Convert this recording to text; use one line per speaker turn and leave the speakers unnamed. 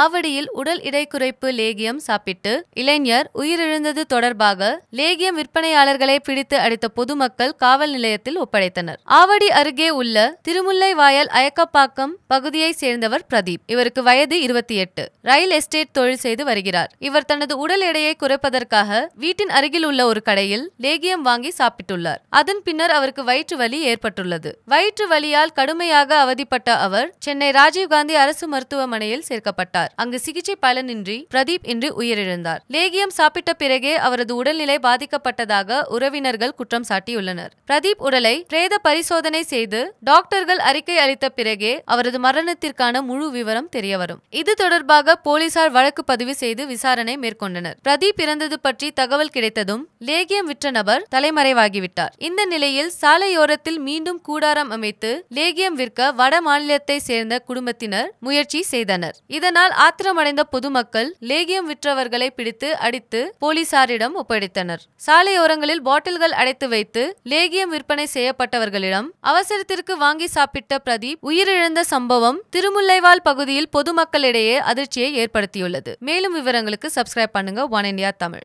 ஆவடியில் உடல் இடை குறைப்பு லேகியம் சாப்பிட்டு இளைஞர் உயிரிழந்தது தொடர்பாக லேகியம் விற்பனையாளர்களை பிடித்து அடித்த பொதுமக்கள் காவல் நிலையத்தில் ஒப்படைத்தனர் ஆவடி அருகே உள்ள திருமுல்லை வாயல் அயக்கப்பாக்கம் பகுதியைச் சேர்ந்தவர் பிரதீப் இவருக்கு வயது இருபத்தி எட்டு ரயில் எஸ்டேட் தொழில் செய்து வருகிறார் இவர் தனது உடல் எடையை குறைப்பதற்காக வீட்டின் அருகில் உள்ள ஒரு கடையில் லேகியம் வாங்கி சாப்பிட்டுள்ளார் அதன் பின்னர் அவருக்கு வயிற்று வலி ஏற்பட்டுள்ளது வயிற்று வலியால் கடுமையாக அவதிப்பட்ட அவர் சென்னை ராஜீவ்காந்தி அரசு மருத்துவமனையில் சேர்க்கப்பட்டார் இறந்தார் அங்கு சிகிச்சை பலனின்றி பிரதீப் இன்று உயிரிழந்தார் லேகியம் சாப்பிட்ட பிறகே அவரது உடல்நிலை பாதிக்கப்பட்டதாக உறவினர்கள் குற்றம் சாட்டியுள்ளனர் பிரதீப் உடலை பிரேத பரிசோதனை செய்து டாக்டர்கள் அறிக்கை அளித்த பிறகே அவரது மரணத்திற்கான முழு விவரம் தெரியவரும் இது தொடர்பாக போலீசார் வழக்கு பதிவு செய்து விசாரணை மேற்கொண்டனர் பிரதீப் இறந்தது பற்றி தகவல் கிடைத்ததும் லேகியம் விற்ற நபர் தலைமறைவாகிவிட்டார் இந்த நிலையில் சாலையோரத்தில் மீண்டும் கூடாரம் அமைத்து லேகியம் விற்க வட மாநிலத்தை சேர்ந்த குடும்பத்தினர் முயற்சி செய்தனர் இதனால் இதனால் ஆத்திரமடைந்த பொதுமக்கள் லேகியம் விற்றவர்களை பிடித்து அடித்து போலீசாரிடம் ஒப்படைத்தனர் சாலையோரங்களில் பாட்டில்கள் அடைத்து வைத்து லேகியம் விற்பனை செய்யப்பட்டவர்களிடம் அவசரத்திற்கு வாங்கி சாப்பிட்ட பிரதீப் உயிரிழந்த சம்பவம் திருமுல்லைவால் பகுதியில் பொதுமக்களிடையே அதிர்ச்சியை ஏற்படுத்தியுள்ளது மேலும் விவரங்களுக்கு சப்ஸ்கிரைப் பண்ணுங்க ஒன் இந்தியா தமிழ்